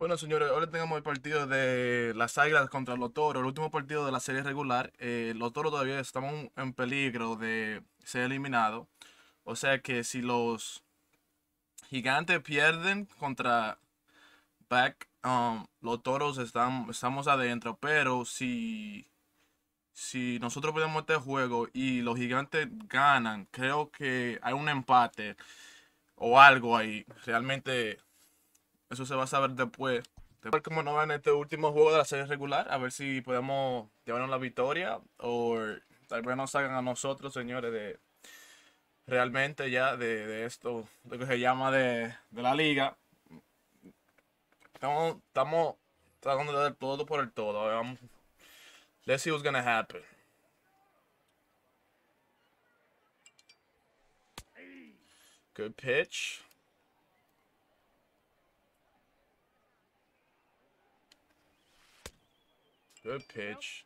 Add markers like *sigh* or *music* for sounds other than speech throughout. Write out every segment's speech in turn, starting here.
Bueno, señores, ahora tenemos el partido de las Águilas contra los Toros, el último partido de la serie regular. Eh, los Toros todavía estamos en peligro de ser eliminados. O sea que si los Gigantes pierden contra Back, um, los Toros están, estamos adentro. Pero si, si nosotros perdemos este juego y los Gigantes ganan, creo que hay un empate o algo ahí. Realmente eso se va a saber después. después como no va en este último juego de la serie regular, a ver si podemos llevarnos la victoria o tal vez nos salgan a nosotros, señores, de realmente ya de, de esto, lo que se llama de, la liga. Estamos, estamos tratando de todo por el todo. Vamos. Let's see what's gonna happen. Good pitch. Good pitch.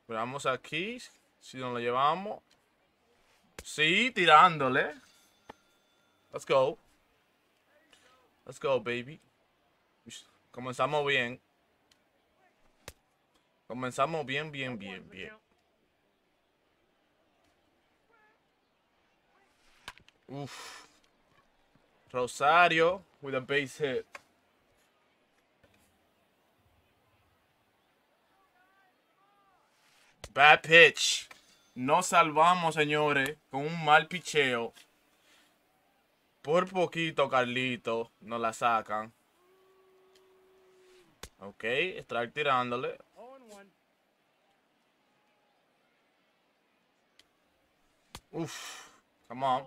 Esperamos aquí. Si nos lo llevamos. Sí, tirándole. Let's go. Let's go, baby. Comenzamos bien. Comenzamos bien, bien, bien, bien. Uf. Rosario with a base hit. Bad pitch. Nos salvamos, señores, con un mal picheo. Por poquito, Carlito, nos la sacan. Ok, estar tirándole. Uf, come on.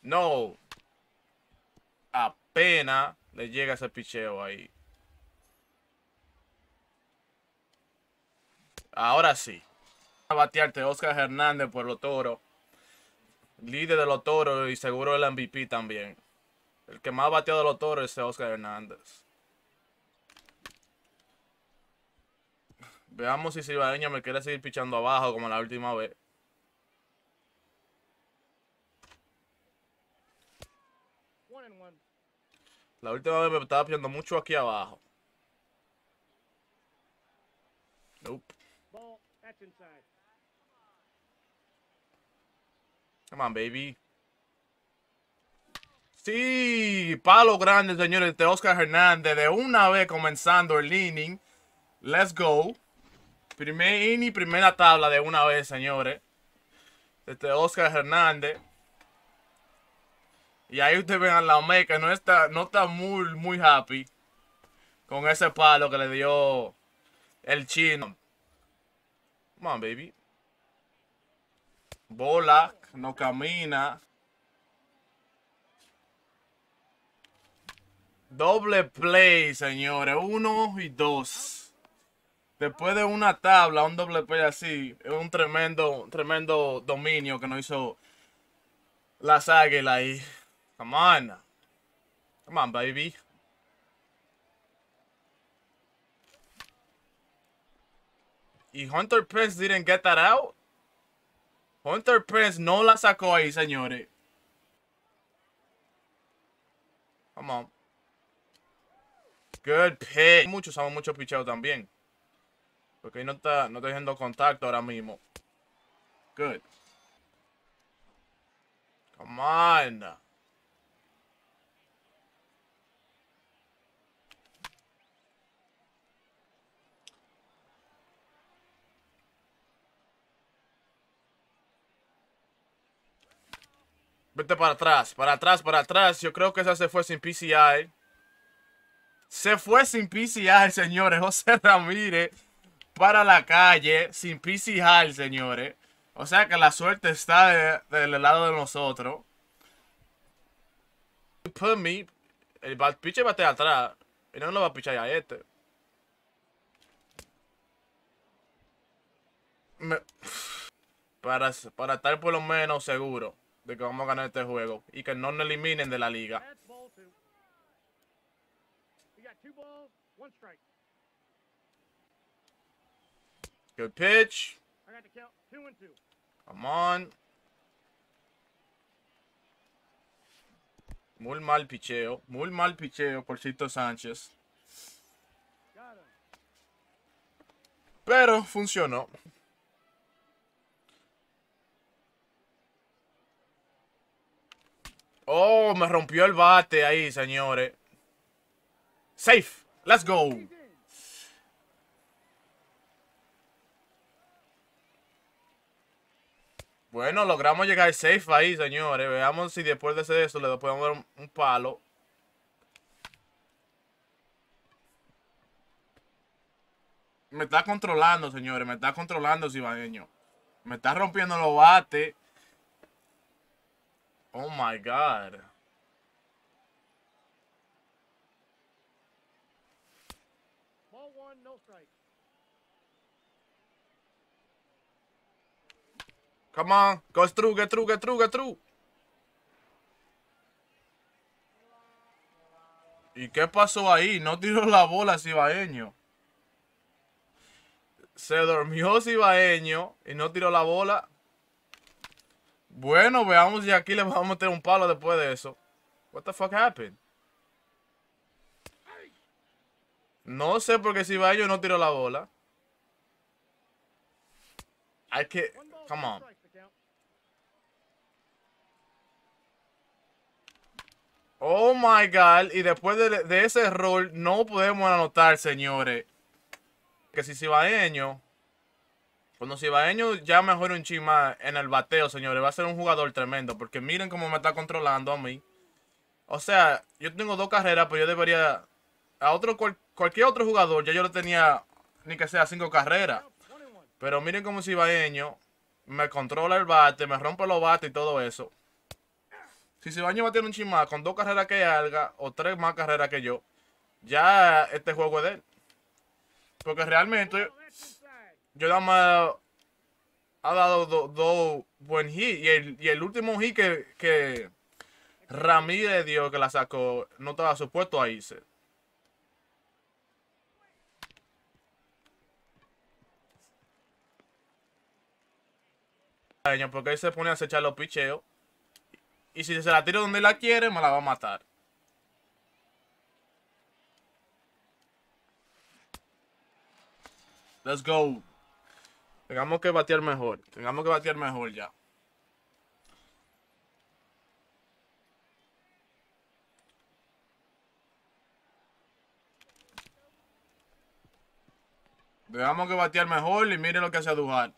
No. Apenas le llega ese picheo ahí. Ahora sí. A batearte Oscar Hernández por los toros. Líder de los toros y seguro el MVP también. El que más ha bateado de los toros es Oscar Hernández. Veamos si Silvadeña me quiere seguir pichando abajo como la última vez. La última vez me estaba pichando mucho aquí abajo. Nope. Come on, baby. Sí, palo grande, señores, de Oscar Hernández. De una vez comenzando el inning. Let's go. Primer inning, primera tabla de una vez, señores. Este Oscar Hernández. Y ahí ustedes ven a la Omeca, no está, no está muy, muy happy con ese palo que le dio el chino. Come on, baby. Bola. no camina. Doble play, señores. Uno y dos. Después de una tabla, un doble play así, es un tremendo, tremendo dominio que nos hizo las águilas ahí. Come on. Come on, baby. Y Hunter Prince didn't get that out. Hunter Prince no la sacó ahí, señores. Come on. Good pick. Muchos usamos mucho pichados también. Porque ahí no está, no está haciendo contacto ahora mismo. Good. Come on. Vete para atrás, para atrás, para atrás. Yo creo que esa se fue sin PCI. Se fue sin PCI, señores. *laughs* José Ramírez para la calle sin PCI, señores. O sea que la suerte está del lado de nosotros. el me. El pitcher estar atrás. Y no lo va a pichar a este. *sighs* para, para estar por lo menos seguro de que vamos a ganar este juego y que no nos eliminen de la liga. Good pitch. Come on. Muy mal picheo. Muy mal picheo por Cito Sánchez. Pero funcionó. Oh, me rompió el bate ahí, señores. Safe. Let's go. Bueno, logramos llegar safe ahí, señores. Veamos si después de hacer eso le podemos dar un, palo. Me está controlando, señores. Me está controlando, Sibaneño. Me está rompiendo los bates. Oh my god. Ball one, no strike. Come on, go through, get through, get through, get through. ¿Y qué pasó ahí? No tiró la bola Sibaeño. Se durmió Sibaeño y no tiró la bola. Bueno, veamos si aquí le vamos a meter un palo después de eso. What the fuck happened? No sé por qué si va yo no tiró la bola. Hay que... Come on. Oh my God. Y después de, ese error no podemos anotar, señores. Que si va ello... Cuando Cibaeño ya mejore un chismar en el bateo, señores, va a ser un jugador tremendo. Porque miren cómo me está controlando a mí. O sea, yo tengo dos carreras, pero yo debería... A otro cualquier otro jugador, ya yo lo tenía ni que sea cinco carreras. Pero miren cómo Cibaeño me controla el bate, me rompe los bates y todo eso. Si Cibaeño va a tener un chimba con dos carreras que haga, o tres más carreras que yo, ya este juego es de él. Porque realmente yo más ha dado dos buen hit. Y el, último hit que, que Ramírez dio que la sacó, no estaba supuesto a irse. Porque ahí se pone a acechar los picheos. Y si se la tiro donde la quiere, me la va a matar. Let's go. Tengamos que batear mejor. Tengamos que batear mejor ya. Tengamos que batear mejor y miren lo que hace Dujar.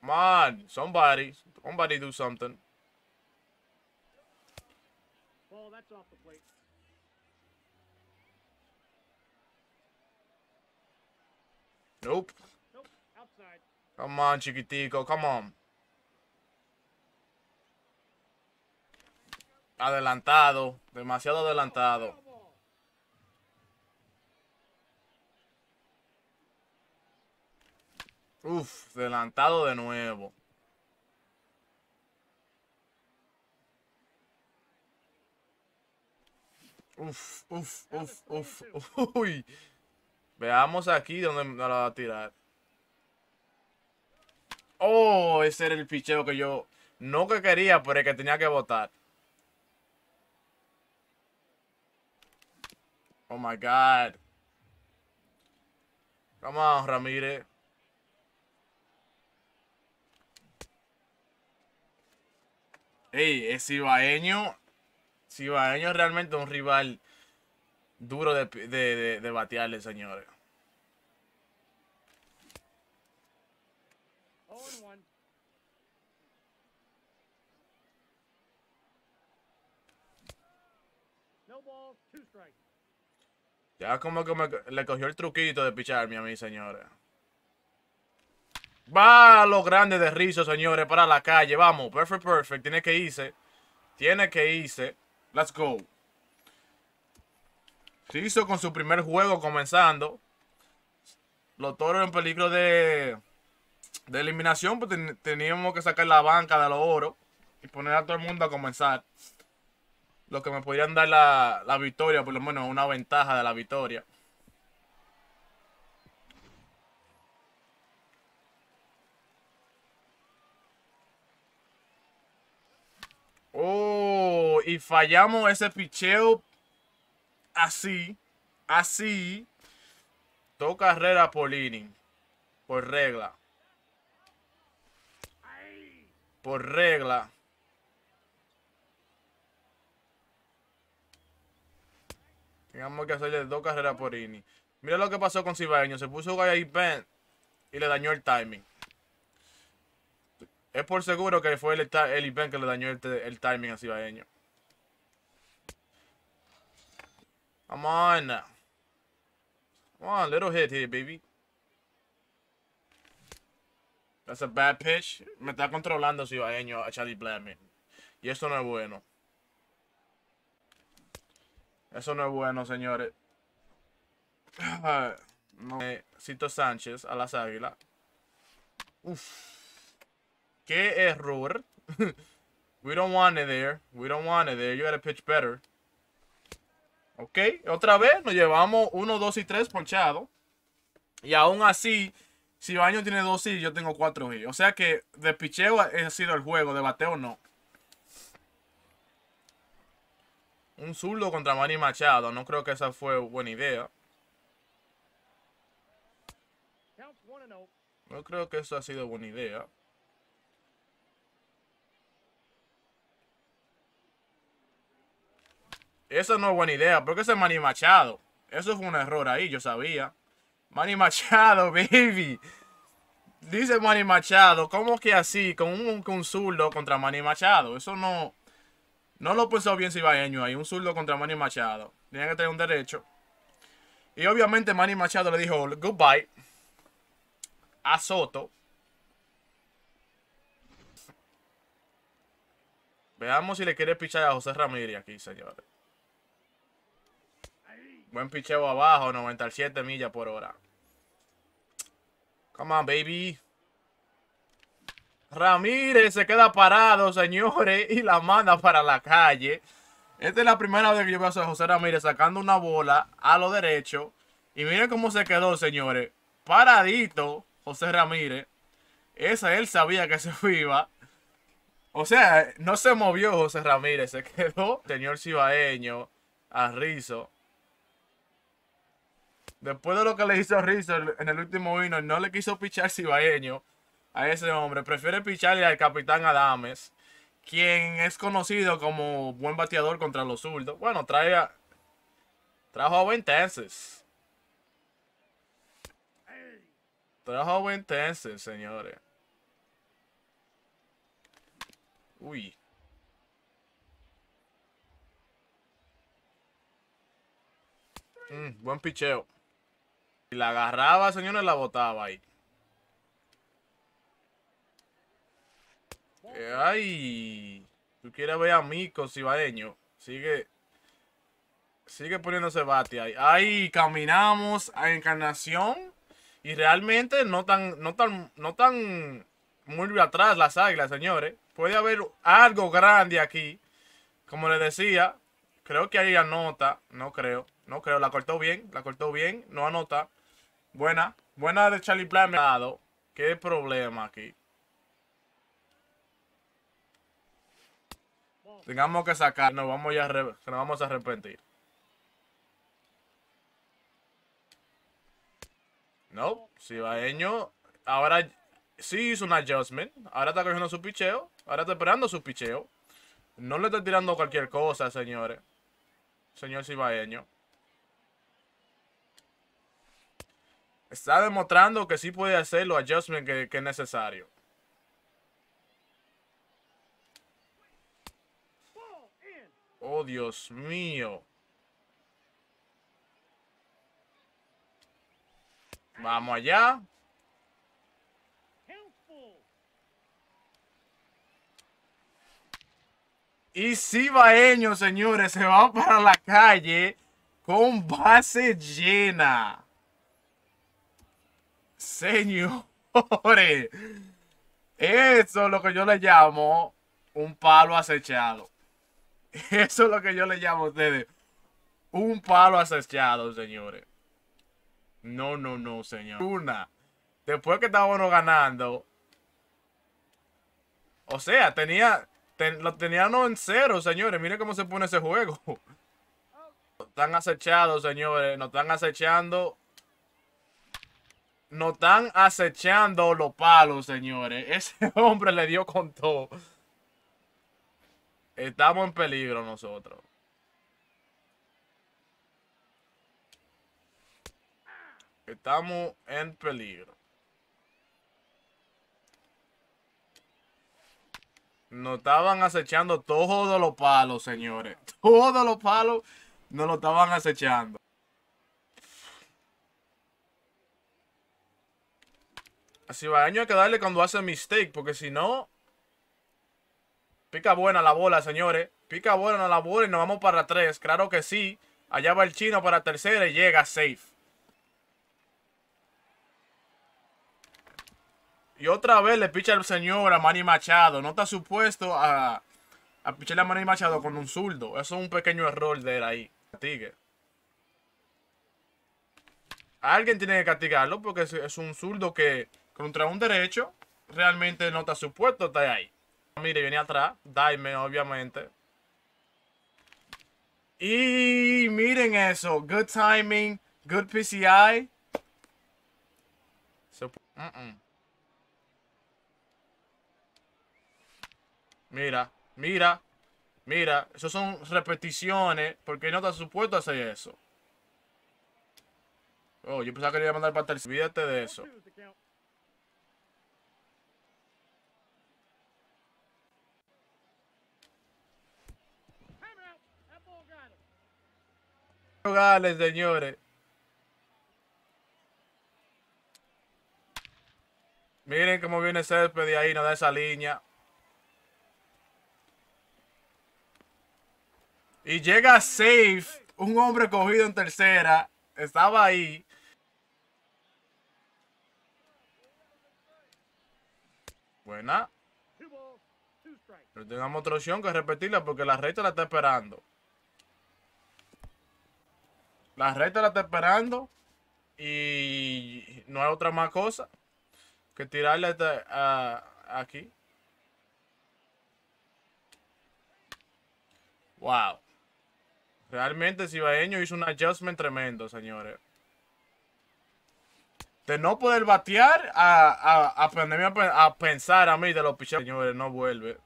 Come on, somebody. Somebody do something. Well, that's off the plate. Nope. Outside. Come on, chiquitico. Come on. Adelantado. Demasiado adelantado. Uf, adelantado de nuevo. Uf, uf, uf, uf. Uy. Veamos aquí donde me la va a tirar. Oh, ese era el picheo que yo no que quería, pero es que tenía que votar. Oh my God. Come Ramírez. Ey, es Ibaeño. Ibaeño es realmente un rival Duro de, de, de, batearle, señores. Ya como que le cogió el truquito de picharme a mí, señores. Va a los grandes de rizo, señores, para la calle. Vamos, perfect, perfect. Tiene que irse. Tiene que irse. Let's go. Se hizo con su primer juego comenzando. Los toros en peligro de, de eliminación, pues teníamos que sacar la banca de los oros y poner a todo el mundo a comenzar. Lo que me podrían dar la, la victoria, por lo menos una ventaja de la victoria. Oh, y fallamos ese picheo así, así, dos carreras por inning, por regla. Por regla. Tengamos que hacerle dos carreras por inning. Mira lo que pasó con Cibaeño. Se puso a ahí y le dañó el timing. Es por seguro que fue el, el que le dañó el, el timing a Cibaeño. Come on now. Come on, little hit here, baby. That's a bad pitch. Me está controlando si va a Charlie Blackman. Y eso no es bueno. Eso no es bueno, señores. *sighs* No. Cito Sánchez a las águilas. Uf. Qué error. *laughs* we don't want it there. We don't want it there. You gotta pitch better. Ok, otra vez nos llevamos 1, 2 y 3 ponchados Y aún así, si Baño tiene 2 y yo tengo 4 y. O sea que de picheo ha sido el juego, de bateo no. Un zurdo contra Manny Machado. No creo que esa fue buena idea. No creo que eso ha sido buena idea. Eso no es buena idea, porque ese es Manny Machado. Eso fue un error ahí, yo sabía. Manny Machado, *laughs* baby. Dice Manny Machado, ¿cómo que así? Con un, zurdo contra Manny Machado. Eso no. No lo pensó bien Cibaeño ahí. Un zurdo contra Manny Machado. Tenía que tener un derecho. Y obviamente Manny Machado le dijo goodbye a Soto. Veamos si le quiere pichar a José Ramírez aquí, señores. Buen picheo abajo, 97 millas por hora. Come on, baby. Ramírez se queda parado, señores, y la manda para la calle. Esta es la primera vez que yo veo a José Ramírez sacando una bola a lo derecho. Y miren cómo se quedó, señores. Paradito, José Ramírez. Esa él sabía que se *laughs* iba. O sea, no se movió José Ramírez, se quedó. Señor Cibaeño, Arrizo. Después de lo que le hizo Rizzo en el último vino, no le quiso pichar Cibaeño a ese hombre. Prefiere picharle al capitán Adames, quien es conocido como buen bateador contra los zurdos. Bueno, trae a, trajo a buen tenses. Trajo a buen tenses, señores. Uy. Mm, buen picheo la agarraba, señores, la botaba ahí. Ay, tú quieres ver a Mico Cibaeño. Sigue, sigue poniéndose bate ahí. Ahí caminamos a Encarnación. Y realmente no tan, no tan, no tan muy atrás las águilas, señores. Puede haber algo grande aquí. Como les decía, creo que ahí anota. No creo, no creo. La cortó bien, la cortó bien, no anota. Buena. Buena de Charlie Plan me ¿Qué problema aquí? Tengamos que sacar, vamos, ya, nos vamos a arrepentir. No, si ahora sí hizo un adjustment. Ahora está cogiendo su picheo. Ahora está esperando su picheo. No le está tirando cualquier cosa, señores. Señor Sibaeño. está demostrando que sí puede hacer los adjustment que, es necesario. Oh, Dios mío. Vamos allá. Y si va Baeño, señores, se va para la calle con base llena. Señores, eso es lo que yo le llamo un palo acechado. Eso es lo que yo le llamo a ustedes. Un palo acechado, señores. No, no, no, señor. Una. Después que estábamos ganando. O sea, tenía. lo teníamos en cero, señores. Miren cómo se pone ese juego. están acechados, señores. Nos están acechando nos están acechando los palos, señores. *laughs* Ese hombre le dio con todo. Estamos en peligro nosotros. Estamos en peligro. Nos estaban acechando todos los palos, señores. *laughs* Todos los palos nos lo estaban acechando. Si va hay que darle cuando hace mistake, porque si no... Pica buena la bola, señores. Pica buena la bola y nos vamos para tres. Claro que sí. Allá va el chino para tercera y llega safe. Y otra vez le picha el señor a Manny Machado. No está supuesto a, a picharle a Manny Machado con un zurdo. Eso es un pequeño error de él ahí. castigue Alguien tiene que castigarlo porque es un zurdo que contra un derecho, realmente no está supuesto estar ahí. Mire, viene atrás, Daime, obviamente. Y miren eso, good timing, good PCI. Mira, mira, mira, eso son repeticiones porque no está supuesto hacer eso. Oh, yo pensaba que le iba a mandar para tercera. Olvídate de eso. Gales, señores. Miren cómo viene Césped de ahí, nos da esa línea. Y llega safe, un hombre cogido en tercera. Estaba ahí. Buena. Pero tenemos otra opción que repetirla porque la recta la está esperando. La te la está esperando y no hay otra más cosa que tirarle a, aquí. Wow. Realmente Sibaeño hizo un adjustment tremendo, señores. De no poder batear a, a, a, a, pensar a mí de los picheros. señores, no vuelve.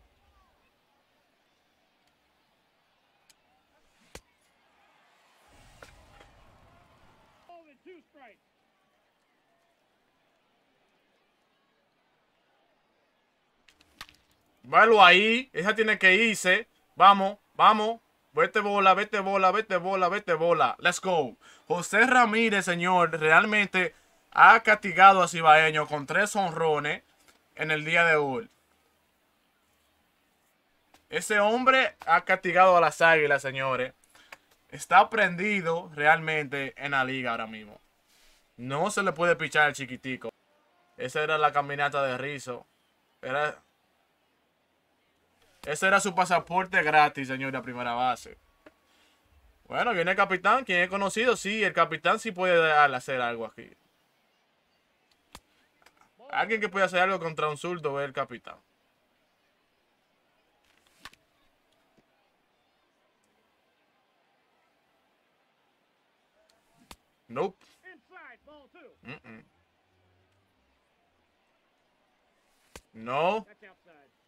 Velo ahí. Esa tiene que irse. Vamos, vamos. Vete bola, vete bola, vete bola, vete bola. Let's go. José Ramírez, señor, realmente ha castigado a Cibaeño con tres honrones en el día de hoy. Ese hombre ha castigado a las águilas, señores. Está prendido realmente en la liga ahora mismo. No se le puede pichar al chiquitico. Esa era la caminata de Rizo. Era ese era su pasaporte gratis, señor, la primera base. Bueno, viene el capitán, quien he conocido. Sí, el capitán sí puede hacer algo aquí. Alguien que pueda hacer algo contra un surdo es el capitán. Nope. No.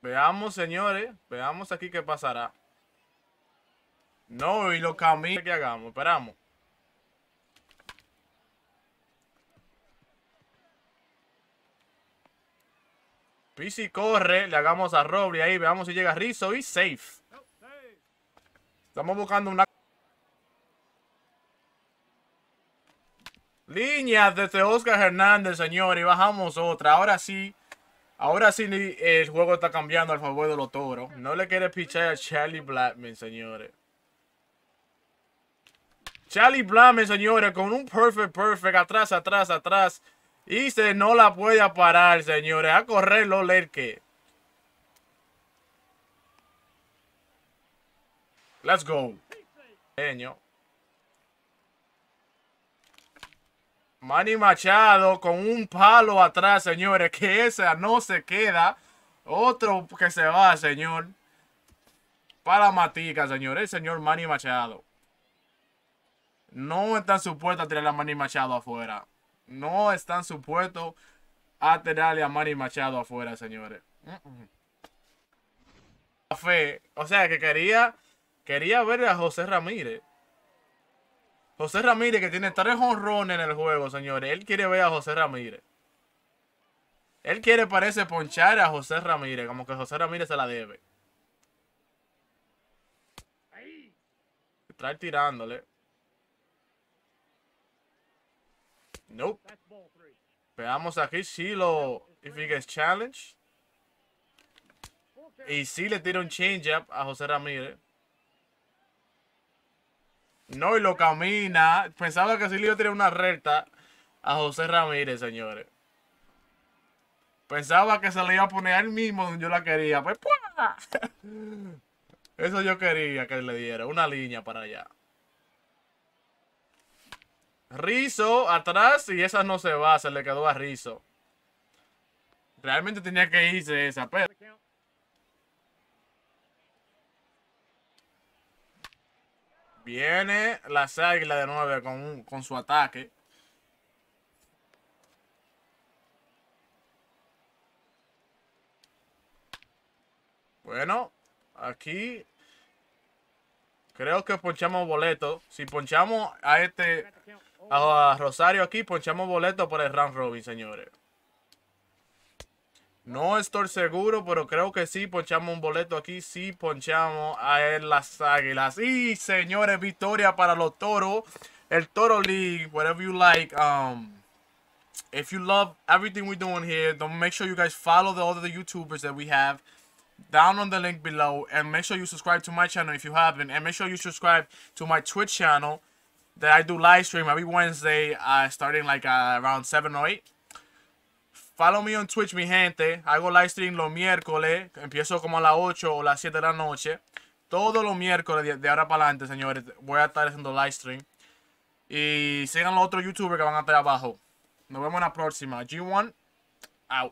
Veamos, señores. Veamos aquí qué pasará. No, y los caminos que hagamos. Esperamos. Pisi corre, le hagamos a Roble ahí, veamos si llega Rizzo y safe. Estamos buscando una... Líneas desde Oscar Hernández, señores. y bajamos otra. Ahora sí, Ahora sí el juego está cambiando al favor de los toros. No le quiere pichar a Charlie Blackman, señores. Charlie Blackman, señores, con un perfect, perfect, atrás, atrás, atrás. Y se no la puede parar, señores. A correr lo que. Let's go. Peño. Manny Machado con un palo atrás, señores. Que esa no se queda. Otro que se va, señor. Para Matica, señores. El señor Manny Machado. No están supuestos a tirar a Manny Machado afuera. No están supuestos a tirarle a Manny Machado afuera, señores. Fe. O sea, que quería, quería ver a José Ramírez. José Ramírez, que tiene tres honrones en el juego, señores. Él quiere ver a José Ramírez. Él quiere, parece, ponchar a José Ramírez. Como que José Ramírez se la debe. Trae tirándole. Nope. Veamos aquí si lo... If he gets challenge. Y si le tira un change up a José Ramírez. No, y lo camina. Pensaba que sí le iba a tirar una recta a José Ramírez, señores. Pensaba que se le iba a poner a él mismo donde yo la quería. Pues, Eso yo quería que le diera. Una línea para allá. Rizo atrás y esa no se va. Se le quedó a Rizo. Realmente tenía que irse esa, pero... Viene la águila de 9 con, con su ataque. Bueno, aquí creo que ponchamos boleto. Si ponchamos a este, a Rosario aquí, ponchamos boleto por el ram robin, señores. No estoy seguro, pero creo que sí ponchamos un boleto aquí. Sí ponchamos a él las águilas. Y señores, victoria para los toros. El Toro League, whatever you like. Um, if you love everything we're doing here, don't make sure you guys follow the other YouTubers that we have down on the link below. And make sure you subscribe to my channel if you haven't. And make sure you subscribe to my Twitch channel that I do live stream every Wednesday uh, starting like uh, around 7 or 8. Follow me on Twitch, mi gente. Hago live stream los miércoles. Empiezo como a las 8 o las 7 de la noche. Todos los miércoles, de ahora para adelante, señores, voy a estar haciendo live stream. Y sigan los otros youtubers que van a estar abajo. Nos vemos en la próxima. G1, out.